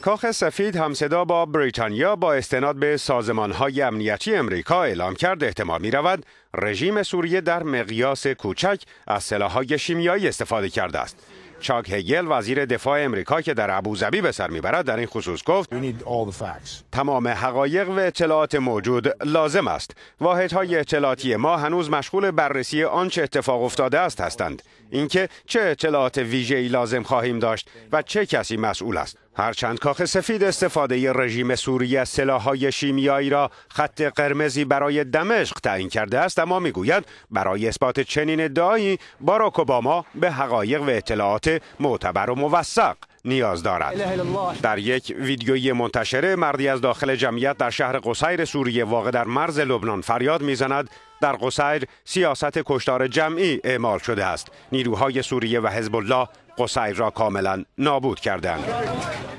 کاخ سفید همصدا با بریتانیا با استناد به سازمان های امنیتی امریکا اعلام کرد احتمال می رود رژیم سوریه در مقیاس کوچک از های شیمیایی استفاده کرده است. چاک هگل وزیر دفاع امریکا که در ابوظبی به سر میبرد در این خصوص گفت تمام حقایق و اطلاعات موجود لازم است واحدهای اطلاعاتی ما هنوز مشغول بررسی آنچه اتفاق افتاده است هستند اینکه چه اطلاعات ویژه‌ای لازم خواهیم داشت و چه کسی مسئول است هرچند کاخ سفید استفاده رژیم سوریه از سلاحهای شیمیایی را خط قرمزی برای دمشق تعیین کرده است اما میگوید برای اثبات چنین ادعایی باراک اوباما به حقایق و اطلاعات معتبر و موثق نیاز دارد در یک ویدیویی منتشره مردی از داخل جمعیت در شهر قصیر سوریه واقع در مرز لبنان فریاد میزند در قصیر سیاست کشتار جمعی اعمال شده است نیروهای سوریه و حزب الله قصیر را کاملا نابود کردند